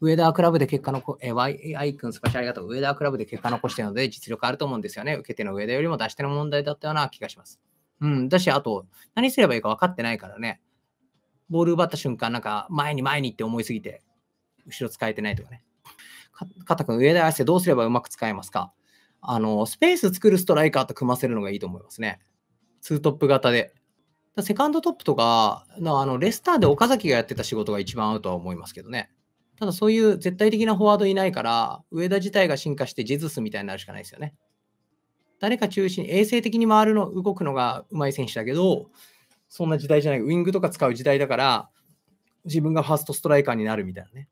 ウェダークラブで結果のこ、え YI 君、スパシャありがとう。ウェダークラブで結果残してるので、実力あると思うんですよね。受け手の上ーよりも出し手の問題だったような気がします。うん、だし、あと、何すればいいか分かってないからね。ボール奪った瞬間、なんか、前に前にって思いすぎて、後ろ使えてないとかね。肩君、上田てどうすればうまく使えますかあの、スペース作るストライカーと組ませるのがいいと思いますね。ツートップ型で。セカンドトップとか、あのレスターで岡崎がやってた仕事が一番合うとは思いますけどね。ただそういう絶対的なフォワードいないから、上田自体が進化してジェズスみたいになるしかないですよね。誰か中心、衛生的に回るの、動くのがうまい選手だけど、そんな時代じゃない、ウイングとか使う時代だから、自分がファーストストライカーになるみたいなね。